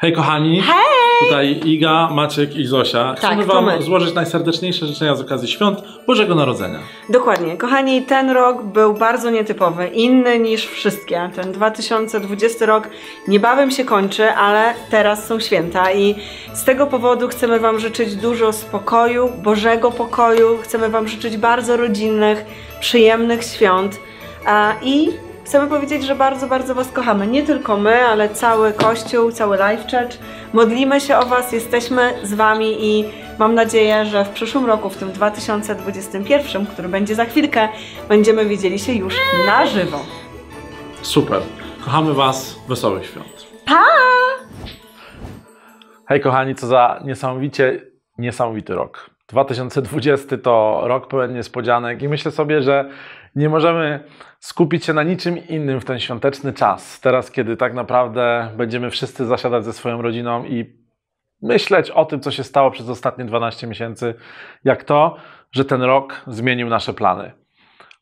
Hej kochani! Hej! Tutaj Iga, Maciek i Zosia. Tak, chcemy tak, Wam my. złożyć najserdeczniejsze życzenia z okazji świąt Bożego Narodzenia. Dokładnie. Kochani, ten rok był bardzo nietypowy, inny niż wszystkie. Ten 2020 rok niebawem się kończy, ale teraz są święta i z tego powodu chcemy Wam życzyć dużo spokoju, Bożego pokoju. Chcemy Wam życzyć bardzo rodzinnych, przyjemnych świąt i Chcemy powiedzieć, że bardzo, bardzo Was kochamy. Nie tylko my, ale cały Kościół, cały Life Church. Modlimy się o Was, jesteśmy z Wami i mam nadzieję, że w przyszłym roku, w tym 2021, który będzie za chwilkę, będziemy widzieli się już na żywo. Super. Kochamy Was. Wesołych świąt. Pa! Hej kochani, co za niesamowicie niesamowity rok. 2020 to rok pełen niespodzianek i myślę sobie, że nie możemy skupić się na niczym innym w ten świąteczny czas. Teraz, kiedy tak naprawdę będziemy wszyscy zasiadać ze swoją rodziną i myśleć o tym, co się stało przez ostatnie 12 miesięcy, jak to, że ten rok zmienił nasze plany.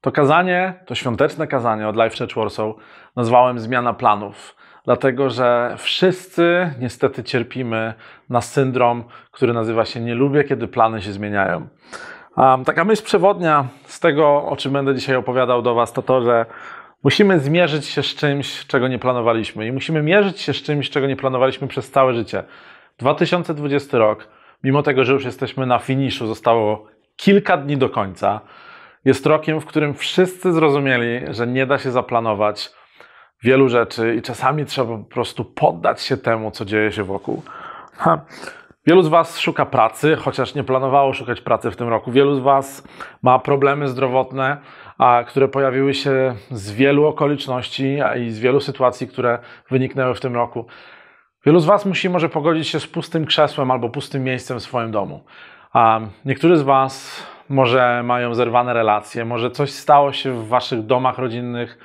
To kazanie, to świąteczne kazanie od Life Church Warsaw nazwałem Zmiana Planów, dlatego że wszyscy niestety cierpimy na syndrom, który nazywa się Nie lubię, kiedy plany się zmieniają. Um, taka myśl przewodnia z tego, o czym będę dzisiaj opowiadał do Was, to to, że musimy zmierzyć się z czymś, czego nie planowaliśmy. I musimy mierzyć się z czymś, czego nie planowaliśmy przez całe życie. 2020 rok, mimo tego, że już jesteśmy na finiszu, zostało kilka dni do końca, jest rokiem, w którym wszyscy zrozumieli, że nie da się zaplanować wielu rzeczy i czasami trzeba po prostu poddać się temu, co dzieje się wokół. Ha. Wielu z Was szuka pracy, chociaż nie planowało szukać pracy w tym roku. Wielu z Was ma problemy zdrowotne, a, które pojawiły się z wielu okoliczności i z wielu sytuacji, które wyniknęły w tym roku. Wielu z Was musi może pogodzić się z pustym krzesłem albo pustym miejscem w swoim domu. A niektórzy z Was może mają zerwane relacje, może coś stało się w Waszych domach rodzinnych,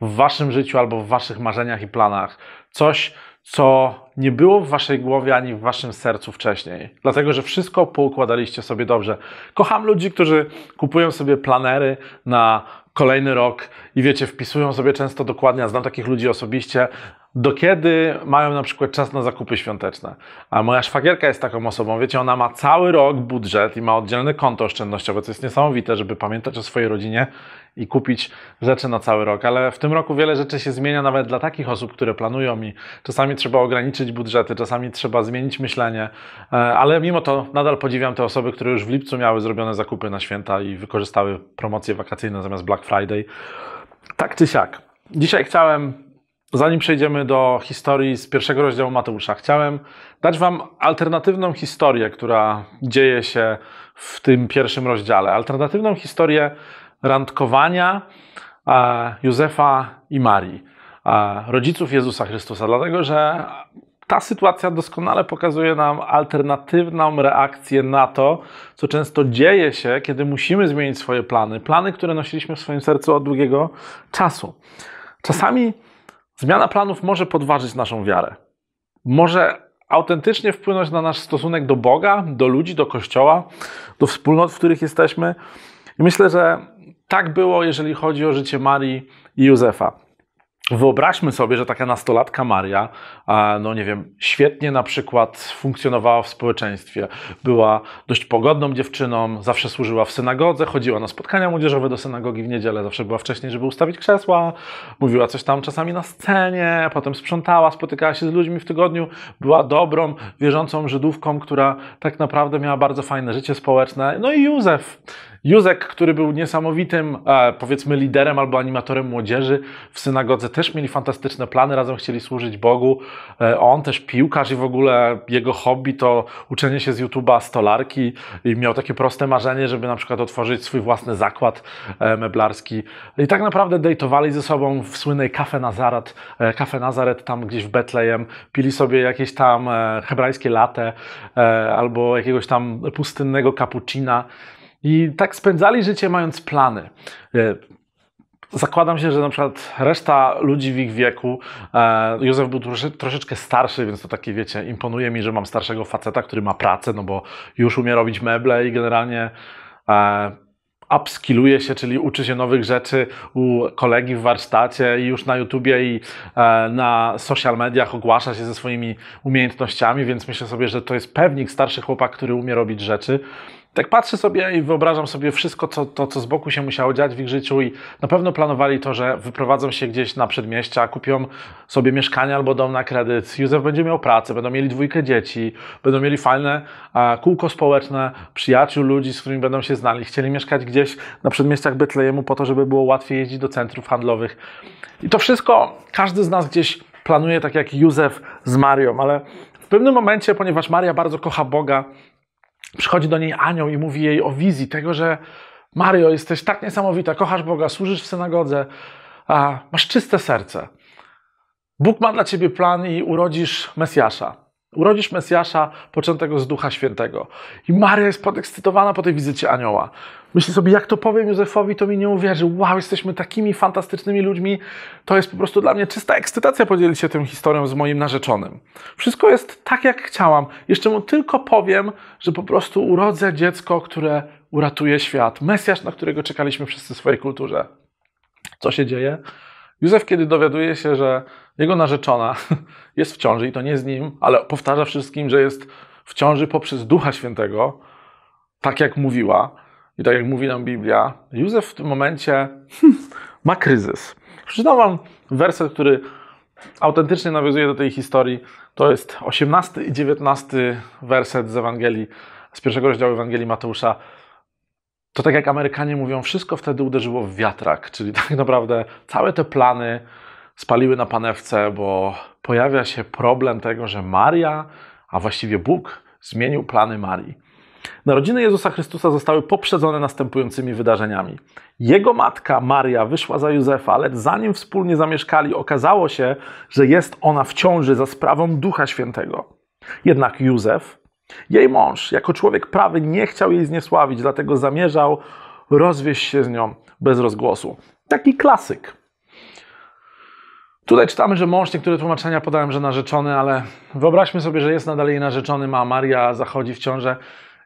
w Waszym życiu albo w Waszych marzeniach i planach. Coś, co nie było w waszej głowie ani w waszym sercu wcześniej. Dlatego, że wszystko poukładaliście sobie dobrze. Kocham ludzi, którzy kupują sobie planery na kolejny rok i wiecie, wpisują sobie często dokładnie, a znam takich ludzi osobiście, do kiedy mają na przykład czas na zakupy świąteczne. A moja szwagierka jest taką osobą, wiecie, ona ma cały rok budżet i ma oddzielne konto oszczędnościowe, co jest niesamowite, żeby pamiętać o swojej rodzinie i kupić rzeczy na cały rok. Ale w tym roku wiele rzeczy się zmienia nawet dla takich osób, które planują i czasami trzeba ograniczyć budżety, czasami trzeba zmienić myślenie, e, ale mimo to nadal podziwiam te osoby, które już w lipcu miały zrobione zakupy na święta i wykorzystały promocje wakacyjne zamiast Black Friday. Tak czy siak. Dzisiaj chciałem Zanim przejdziemy do historii z pierwszego rozdziału Mateusza, chciałem dać Wam alternatywną historię, która dzieje się w tym pierwszym rozdziale. Alternatywną historię randkowania e, Józefa i Marii, e, rodziców Jezusa Chrystusa, dlatego że ta sytuacja doskonale pokazuje nam alternatywną reakcję na to, co często dzieje się, kiedy musimy zmienić swoje plany, plany, które nosiliśmy w swoim sercu od długiego czasu. Czasami Zmiana planów może podważyć naszą wiarę. Może autentycznie wpłynąć na nasz stosunek do Boga, do ludzi, do kościoła, do wspólnot, w których jesteśmy. I myślę, że tak było, jeżeli chodzi o życie Marii i Józefa. Wyobraźmy sobie, że taka nastolatka Maria, no nie wiem, świetnie na przykład funkcjonowała w społeczeństwie. Była dość pogodną dziewczyną, zawsze służyła w synagodze, chodziła na spotkania młodzieżowe do synagogi w niedzielę, zawsze była wcześniej, żeby ustawić krzesła, mówiła coś tam czasami na scenie, potem sprzątała, spotykała się z ludźmi w tygodniu. Była dobrą, wierzącą Żydówką, która tak naprawdę miała bardzo fajne życie społeczne. No i Józef. Józek, który był niesamowitym, e, powiedzmy, liderem albo animatorem młodzieży w synagodze, też mieli fantastyczne plany, razem chcieli służyć Bogu. E, on też piłkarz i w ogóle jego hobby to uczenie się z YouTube'a stolarki i miał takie proste marzenie, żeby na przykład otworzyć swój własny zakład e, meblarski. I tak naprawdę dejtowali ze sobą w słynnej Cafe Nazaret, Cafe Nazaret tam gdzieś w Betlejem, pili sobie jakieś tam hebrajskie latte albo jakiegoś tam pustynnego cappuccina. I tak spędzali życie mając plany. E, zakładam się, że na przykład reszta ludzi w ich wieku, e, Józef był troszeczkę starszy, więc to takie wiecie, imponuje mi, że mam starszego faceta, który ma pracę, no bo już umie robić meble i generalnie e, upskilluje się, czyli uczy się nowych rzeczy u kolegi w warsztacie i już na YouTubie i na social mediach ogłasza się ze swoimi umiejętnościami, więc myślę sobie, że to jest pewnik starszy chłopak, który umie robić rzeczy tak patrzę sobie i wyobrażam sobie wszystko, co, to, co z boku się musiało dziać w ich życiu i na pewno planowali to, że wyprowadzą się gdzieś na przedmieścia, kupią sobie mieszkanie albo dom na kredyt, Józef będzie miał pracę, będą mieli dwójkę dzieci, będą mieli fajne kółko społeczne, przyjaciół, ludzi, z którymi będą się znali. Chcieli mieszkać gdzieś na przedmieściach Betlejemu po to, żeby było łatwiej jeździć do centrów handlowych. I to wszystko każdy z nas gdzieś planuje, tak jak Józef z Marią, ale w pewnym momencie, ponieważ Maria bardzo kocha Boga, Przychodzi do niej anioł i mówi jej o wizji tego, że Mario, jesteś tak niesamowita, kochasz Boga, służysz w synagodze, a masz czyste serce. Bóg ma dla ciebie plan i urodzisz Mesjasza. Urodzisz Mesjasza poczętego z Ducha Świętego. I Maria jest podekscytowana po tej wizycie anioła. Myślę sobie, jak to powiem Józefowi, to mi nie uwierzy. Wow, jesteśmy takimi fantastycznymi ludźmi. To jest po prostu dla mnie czysta ekscytacja podzielić się tą historią z moim narzeczonym. Wszystko jest tak, jak chciałam. Jeszcze mu tylko powiem, że po prostu urodzę dziecko, które uratuje świat. Mesjasz, na którego czekaliśmy wszyscy w swojej kulturze. Co się dzieje? Józef, kiedy dowiaduje się, że jego narzeczona jest w ciąży i to nie z nim, ale powtarza wszystkim, że jest w ciąży poprzez Ducha Świętego, tak jak mówiła, i tak jak mówi nam Biblia, Józef w tym momencie ma kryzys. Przeczytam wam werset, który autentycznie nawiązuje do tej historii. To jest 18 i 19 werset z Ewangelii, z pierwszego rozdziału Ewangelii Mateusza. To tak jak Amerykanie mówią, wszystko wtedy uderzyło w wiatrak, czyli tak naprawdę całe te plany spaliły na panewce, bo pojawia się problem tego, że Maria, a właściwie Bóg, zmienił plany Marii. Narodziny Jezusa Chrystusa zostały poprzedzone następującymi wydarzeniami. Jego matka Maria wyszła za Józefa, ale zanim wspólnie zamieszkali, okazało się, że jest ona w ciąży za sprawą Ducha Świętego. Jednak Józef, jej mąż, jako człowiek prawy, nie chciał jej zniesławić, dlatego zamierzał rozwieść się z nią bez rozgłosu. Taki klasyk. Tutaj czytamy, że mąż, niektóre tłumaczenia podałem, że narzeczony, ale wyobraźmy sobie, że jest nadal jej narzeczony, a Maria zachodzi w ciążę.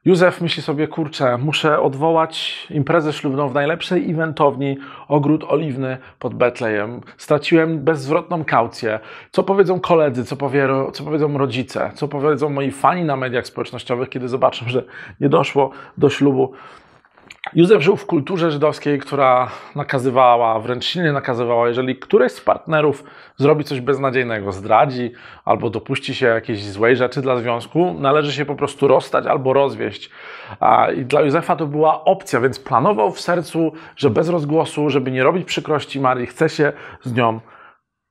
Józef myśli sobie, kurczę, muszę odwołać imprezę ślubną w najlepszej eventowni Ogród Oliwny pod Betlejem. Straciłem bezwzwrotną kaucję. Co powiedzą koledzy, co, powie, co powiedzą rodzice, co powiedzą moi fani na mediach społecznościowych, kiedy zobaczą, że nie doszło do ślubu Józef żył w kulturze żydowskiej, która nakazywała, wręcz silnie nakazywała, jeżeli któryś z partnerów zrobi coś beznadziejnego, zdradzi albo dopuści się jakiejś złej rzeczy dla związku, należy się po prostu rozstać albo rozwieść. I dla Józefa to była opcja, więc planował w sercu, że bez rozgłosu, żeby nie robić przykrości Marii, chce się z nią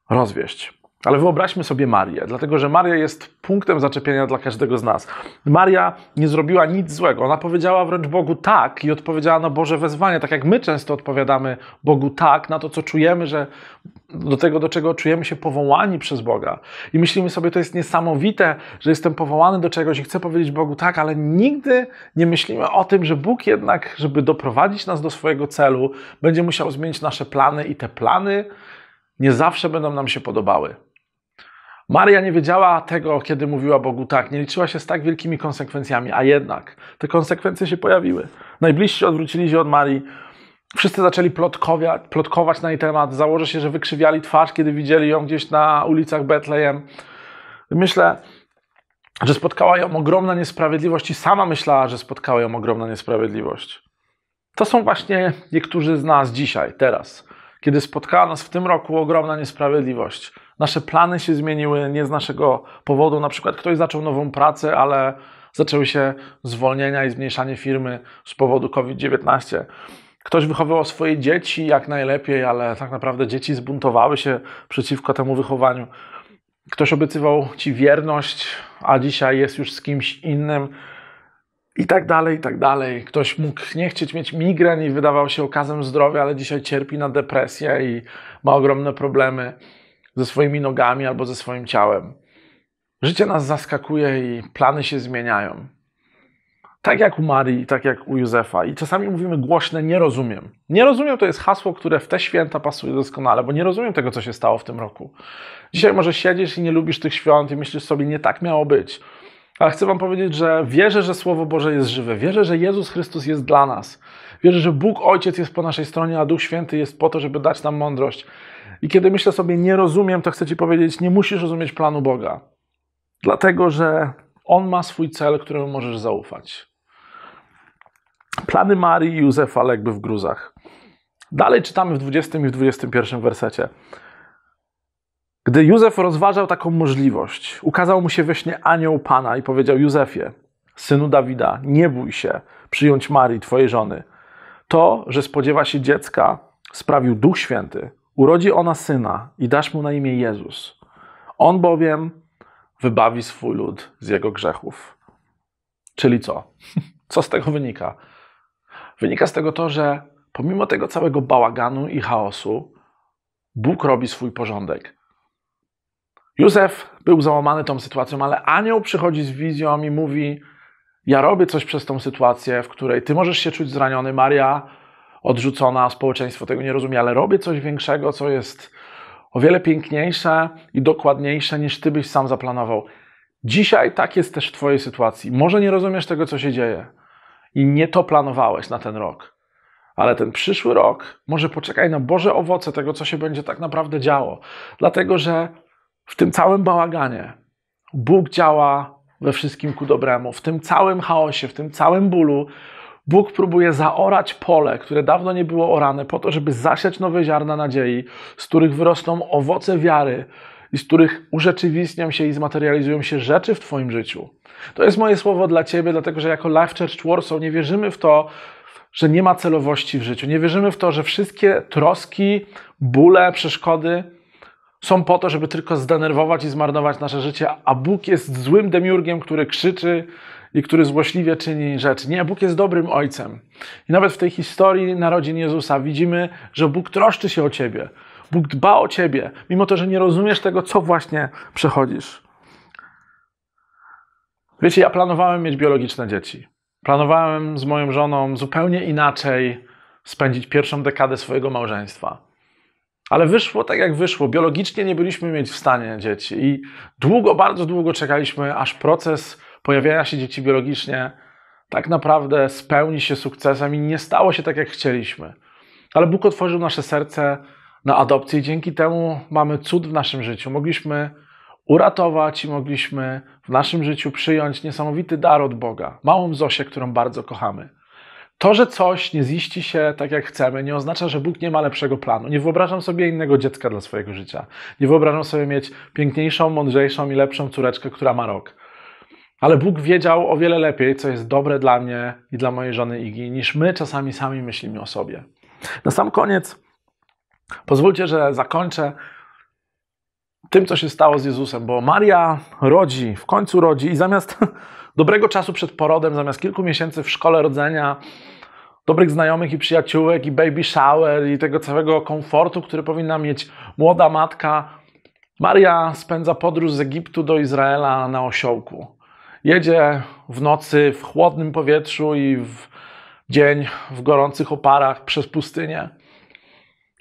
rozwieść. Ale wyobraźmy sobie Marię, dlatego że Maria jest punktem zaczepienia dla każdego z nas. Maria nie zrobiła nic złego. Ona powiedziała wręcz Bogu tak i odpowiedziała na Boże wezwanie, tak jak my często odpowiadamy Bogu tak na to, co czujemy, że do tego, do czego czujemy się powołani przez Boga. I myślimy sobie, to jest niesamowite, że jestem powołany do czegoś i chcę powiedzieć Bogu tak, ale nigdy nie myślimy o tym, że Bóg jednak, żeby doprowadzić nas do swojego celu, będzie musiał zmienić nasze plany i te plany nie zawsze będą nam się podobały. Maria nie wiedziała tego, kiedy mówiła Bogu tak, nie liczyła się z tak wielkimi konsekwencjami, a jednak te konsekwencje się pojawiły. Najbliżsi odwrócili się od Marii, wszyscy zaczęli plotkować, na jej temat. założy się, że wykrzywiali twarz, kiedy widzieli ją gdzieś na ulicach Betlejem. Myślę, że spotkała ją ogromna niesprawiedliwość i sama myślała, że spotkała ją ogromna niesprawiedliwość. To są właśnie niektórzy z nas dzisiaj, teraz, kiedy spotkała nas w tym roku ogromna niesprawiedliwość nasze plany się zmieniły nie z naszego powodu. Na przykład ktoś zaczął nową pracę, ale zaczęły się zwolnienia i zmniejszanie firmy z powodu COVID-19. Ktoś wychowywał swoje dzieci jak najlepiej, ale tak naprawdę dzieci zbuntowały się przeciwko temu wychowaniu. Ktoś obiecywał ci wierność, a dzisiaj jest już z kimś innym. I tak dalej, i tak dalej. Ktoś mógł nie chcieć mieć migren i wydawał się okazem zdrowia, ale dzisiaj cierpi na depresję i ma ogromne problemy ze swoimi nogami albo ze swoim ciałem. Życie nas zaskakuje i plany się zmieniają. Tak jak u Marii, tak jak u Józefa. I czasami mówimy głośne nie rozumiem. Nie rozumiem to jest hasło, które w te święta pasuje doskonale, bo nie rozumiem tego, co się stało w tym roku. Dzisiaj może siedzisz i nie lubisz tych świąt i myślisz sobie, nie tak miało być. Ale chcę Wam powiedzieć, że wierzę, że Słowo Boże jest żywe. Wierzę, że Jezus Chrystus jest dla nas. Wierzę, że Bóg Ojciec jest po naszej stronie, a Duch Święty jest po to, żeby dać nam mądrość. I kiedy myślę sobie, nie rozumiem, to chcę Ci powiedzieć, nie musisz rozumieć planu Boga. Dlatego, że On ma swój cel, któremu możesz zaufać. Plany Marii i Józefa legły w gruzach. Dalej czytamy w 20 i w 21 wersecie. Gdy Józef rozważał taką możliwość, ukazał mu się we śnie anioł Pana i powiedział Józefie, synu Dawida, nie bój się przyjąć Marii, twojej żony. To, że spodziewa się dziecka, sprawił Duch Święty. Urodzi ona syna i dasz mu na imię Jezus. On bowiem wybawi swój lud z jego grzechów. Czyli co? Co z tego wynika? Wynika z tego to, że pomimo tego całego bałaganu i chaosu, Bóg robi swój porządek. Józef był załamany tą sytuacją, ale anioł przychodzi z wizją i mówi: Ja robię coś przez tą sytuację, w której ty możesz się czuć zraniony, Maria odrzucona, społeczeństwo tego nie rozumie, ale robię coś większego, co jest o wiele piękniejsze i dokładniejsze niż ty byś sam zaplanował. Dzisiaj tak jest też w twojej sytuacji. Może nie rozumiesz tego, co się dzieje i nie to planowałeś na ten rok. Ale ten przyszły rok, może poczekaj na Boże owoce tego, co się będzie tak naprawdę działo. Dlatego, że w tym całym bałaganie Bóg działa we wszystkim ku dobremu. W tym całym chaosie, w tym całym bólu Bóg próbuje zaorać pole, które dawno nie było orane, po to, żeby zasiać nowe ziarna nadziei, z których wyrosną owoce wiary i z których urzeczywistnią się i zmaterializują się rzeczy w Twoim życiu. To jest moje słowo dla Ciebie, dlatego że jako Life Church Warsaw nie wierzymy w to, że nie ma celowości w życiu. Nie wierzymy w to, że wszystkie troski, bóle, przeszkody są po to, żeby tylko zdenerwować i zmarnować nasze życie, a Bóg jest złym demiurgiem, który krzyczy i który złośliwie czyni rzeczy. Nie, Bóg jest dobrym ojcem. I nawet w tej historii narodzin Jezusa widzimy, że Bóg troszczy się o ciebie. Bóg dba o ciebie, mimo to, że nie rozumiesz tego, co właśnie przechodzisz. Wiecie, ja planowałem mieć biologiczne dzieci. Planowałem z moją żoną zupełnie inaczej spędzić pierwszą dekadę swojego małżeństwa. Ale wyszło tak, jak wyszło. Biologicznie nie byliśmy mieć w stanie dzieci i długo, bardzo długo czekaliśmy, aż proces pojawiania się dzieci biologicznie tak naprawdę spełni się sukcesem i nie stało się tak, jak chcieliśmy. Ale Bóg otworzył nasze serce na adopcję i dzięki temu mamy cud w naszym życiu. Mogliśmy uratować i mogliśmy w naszym życiu przyjąć niesamowity dar od Boga, małą Zosię, którą bardzo kochamy. To, że coś nie ziści się tak, jak chcemy, nie oznacza, że Bóg nie ma lepszego planu. Nie wyobrażam sobie innego dziecka dla swojego życia. Nie wyobrażam sobie mieć piękniejszą, mądrzejszą i lepszą córeczkę, która ma rok. Ale Bóg wiedział o wiele lepiej, co jest dobre dla mnie i dla mojej żony Igi, niż my czasami sami myślimy o sobie. Na sam koniec pozwólcie, że zakończę tym, co się stało z Jezusem, bo Maria rodzi, w końcu rodzi i zamiast dobrego czasu przed porodem zamiast kilku miesięcy w szkole rodzenia, dobrych znajomych i przyjaciółek i baby shower i tego całego komfortu, który powinna mieć młoda matka. Maria spędza podróż z Egiptu do Izraela na osiołku. Jedzie w nocy w chłodnym powietrzu i w dzień w gorących oparach przez pustynię.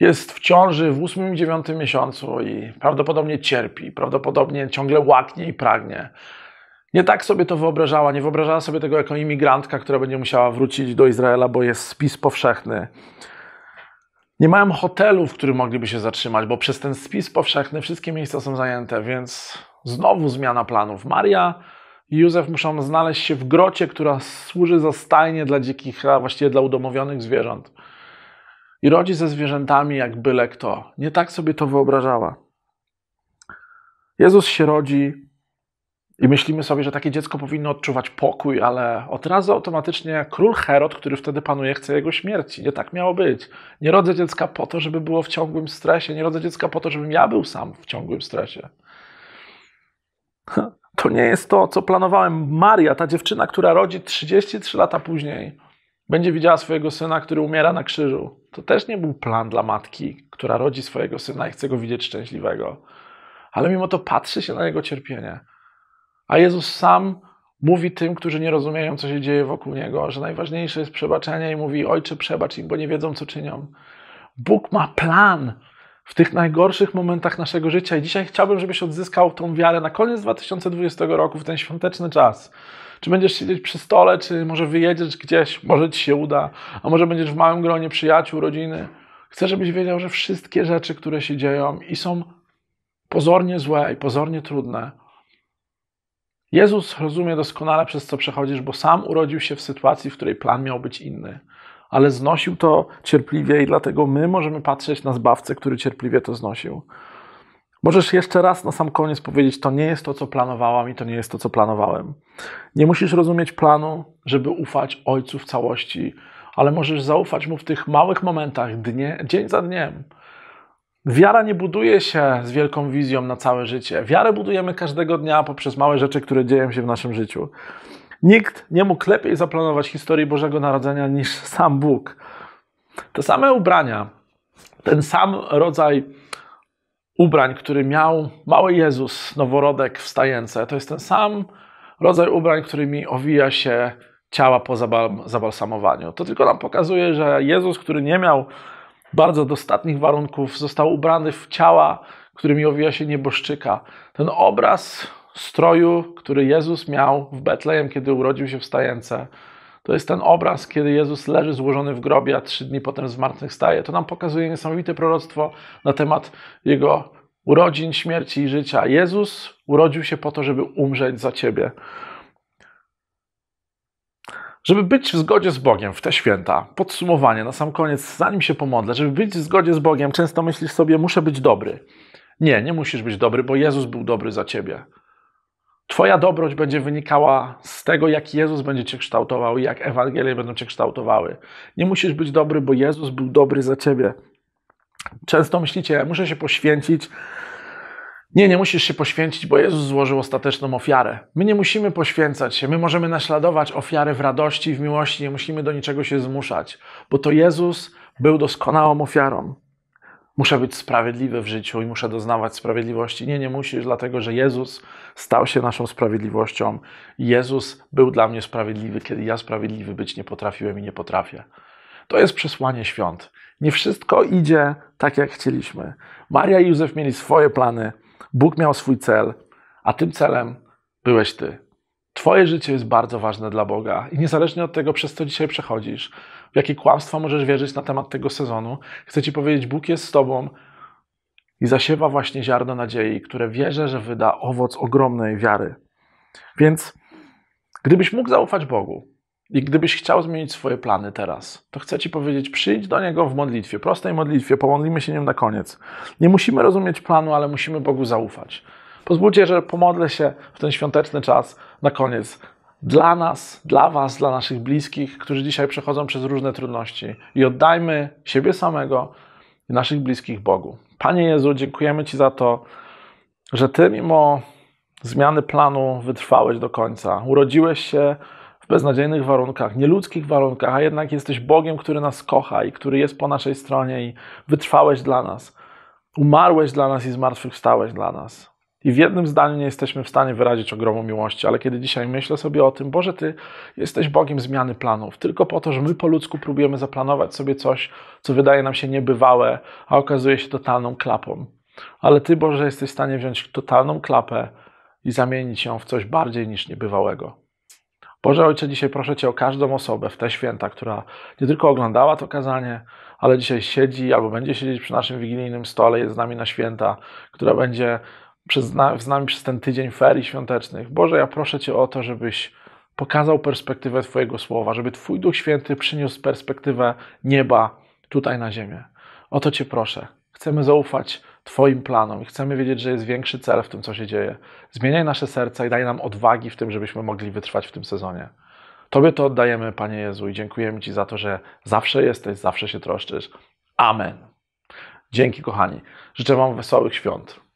Jest w ciąży w ósmym i miesiącu i prawdopodobnie cierpi, prawdopodobnie ciągle łaknie i pragnie. Nie tak sobie to wyobrażała, nie wyobrażała sobie tego jako imigrantka, która będzie musiała wrócić do Izraela, bo jest spis powszechny. Nie mają hotelu, w którym mogliby się zatrzymać, bo przez ten spis powszechny wszystkie miejsca są zajęte, więc znowu zmiana planów. Maria i Józef muszą znaleźć się w grocie, która służy za stajnie dla dzikich, a właściwie dla udomowionych zwierząt. I rodzi ze zwierzętami jak byle kto. Nie tak sobie to wyobrażała. Jezus się rodzi i myślimy sobie, że takie dziecko powinno odczuwać pokój, ale od razu automatycznie król Herod, który wtedy panuje, chce jego śmierci. Nie tak miało być. Nie rodzę dziecka po to, żeby było w ciągłym stresie. Nie rodzę dziecka po to, żebym ja był sam w ciągłym stresie. To nie jest to, co planowałem. Maria, ta dziewczyna, która rodzi 33 lata później, będzie widziała swojego syna, który umiera na krzyżu. To też nie był plan dla matki, która rodzi swojego syna i chce go widzieć szczęśliwego. Ale mimo to patrzy się na jego cierpienie. A Jezus sam mówi tym, którzy nie rozumieją, co się dzieje wokół Niego, że najważniejsze jest przebaczenie i mówi, Ojcze, przebacz im, bo nie wiedzą, co czynią. Bóg ma plan w tych najgorszych momentach naszego życia i dzisiaj chciałbym, żebyś odzyskał tą wiarę na koniec 2020 roku, w ten świąteczny czas. Czy będziesz siedzieć przy stole, czy może wyjedziesz gdzieś, może ci się uda, a może będziesz w małym gronie przyjaciół, rodziny. Chcę, żebyś wiedział, że wszystkie rzeczy, które się dzieją i są pozornie złe i pozornie trudne, Jezus rozumie doskonale, przez co przechodzisz, bo sam urodził się w sytuacji, w której plan miał być inny. Ale znosił to cierpliwie i dlatego my możemy patrzeć na zbawcę, który cierpliwie to znosił. Możesz jeszcze raz na sam koniec powiedzieć: To nie jest to, co planowałam i to nie jest to, co planowałem. Nie musisz rozumieć planu, żeby ufać Ojcu w całości, ale możesz zaufać mu w tych małych momentach, dnie, dzień za dniem. Wiara nie buduje się z wielką wizją na całe życie. Wiarę budujemy każdego dnia poprzez małe rzeczy, które dzieją się w naszym życiu. Nikt nie mógł lepiej zaplanować historii Bożego Narodzenia niż sam Bóg. Te same ubrania, ten sam rodzaj ubrań, który miał mały Jezus, noworodek w stajence, to jest ten sam rodzaj ubrań, którymi owija się ciała po zabalsamowaniu. To tylko nam pokazuje, że Jezus, który nie miał bardzo dostatnich warunków, został ubrany w ciała, którymi owija się nieboszczyka. Ten obraz stroju, który Jezus miał w Betlejem, kiedy urodził się w stajence, to jest ten obraz, kiedy Jezus leży złożony w grobie, a trzy dni potem zmartwychwstaje. To nam pokazuje niesamowite proroctwo na temat Jego urodzin, śmierci i życia. Jezus urodził się po to, żeby umrzeć za Ciebie. Żeby być w zgodzie z Bogiem w te święta, podsumowanie na sam koniec, zanim się pomodlę, żeby być w zgodzie z Bogiem, często myślisz sobie, muszę być dobry. Nie, nie musisz być dobry, bo Jezus był dobry za ciebie. Twoja dobroć będzie wynikała z tego, jak Jezus będzie cię kształtował i jak Ewangelie będą cię kształtowały. Nie musisz być dobry, bo Jezus był dobry za ciebie. Często myślicie, muszę się poświęcić, nie, nie musisz się poświęcić, bo Jezus złożył ostateczną ofiarę. My nie musimy poświęcać się, my możemy naśladować ofiary w radości, w miłości, nie musimy do niczego się zmuszać, bo to Jezus był doskonałą ofiarą. Muszę być sprawiedliwy w życiu i muszę doznawać sprawiedliwości. Nie, nie musisz, dlatego że Jezus stał się naszą sprawiedliwością. Jezus był dla mnie sprawiedliwy, kiedy ja sprawiedliwy być nie potrafiłem i nie potrafię. To jest przesłanie świąt. Nie wszystko idzie tak, jak chcieliśmy. Maria i Józef mieli swoje plany. Bóg miał swój cel, a tym celem byłeś ty. Twoje życie jest bardzo ważne dla Boga i niezależnie od tego, przez co dzisiaj przechodzisz, w jakie kłamstwa możesz wierzyć na temat tego sezonu, chcę Ci powiedzieć, Bóg jest z Tobą i zasiewa właśnie ziarno nadziei, które wierzę, że wyda owoc ogromnej wiary. Więc gdybyś mógł zaufać Bogu, i gdybyś chciał zmienić swoje plany teraz, to chcę Ci powiedzieć, przyjdź do Niego w modlitwie, prostej modlitwie, pomodlimy się nim na koniec. Nie musimy rozumieć planu, ale musimy Bogu zaufać. Pozwólcie, że pomodlę się w ten świąteczny czas na koniec dla nas, dla Was, dla naszych bliskich, którzy dzisiaj przechodzą przez różne trudności i oddajmy siebie samego i naszych bliskich Bogu. Panie Jezu, dziękujemy Ci za to, że Ty mimo zmiany planu wytrwałeś do końca. Urodziłeś się beznadziejnych warunkach, nieludzkich warunkach, a jednak jesteś Bogiem, który nas kocha i który jest po naszej stronie i wytrwałeś dla nas. Umarłeś dla nas i zmartwychwstałeś dla nas. I w jednym zdaniu nie jesteśmy w stanie wyrazić ogromu miłości, ale kiedy dzisiaj myślę sobie o tym, Boże, Ty jesteś Bogiem zmiany planów, tylko po to, że my po ludzku próbujemy zaplanować sobie coś, co wydaje nam się niebywałe, a okazuje się totalną klapą. Ale Ty, Boże, jesteś w stanie wziąć totalną klapę i zamienić ją w coś bardziej niż niebywałego. Boże Ojcze, dzisiaj proszę Cię o każdą osobę w te święta, która nie tylko oglądała to kazanie, ale dzisiaj siedzi albo będzie siedzieć przy naszym wigilijnym stole, jest z nami na święta, która będzie przez, z nami przez ten tydzień ferii świątecznych. Boże, ja proszę Cię o to, żebyś pokazał perspektywę Twojego słowa, żeby Twój Duch Święty przyniósł perspektywę nieba tutaj na ziemię. O to Cię proszę. Chcemy zaufać Twoim planom i chcemy wiedzieć, że jest większy cel w tym, co się dzieje. Zmieniaj nasze serca i daj nam odwagi w tym, żebyśmy mogli wytrwać w tym sezonie. Tobie to oddajemy, Panie Jezu, i dziękujemy Ci za to, że zawsze jesteś, zawsze się troszczysz. Amen. Dzięki, kochani. Życzę Wam wesołych świąt.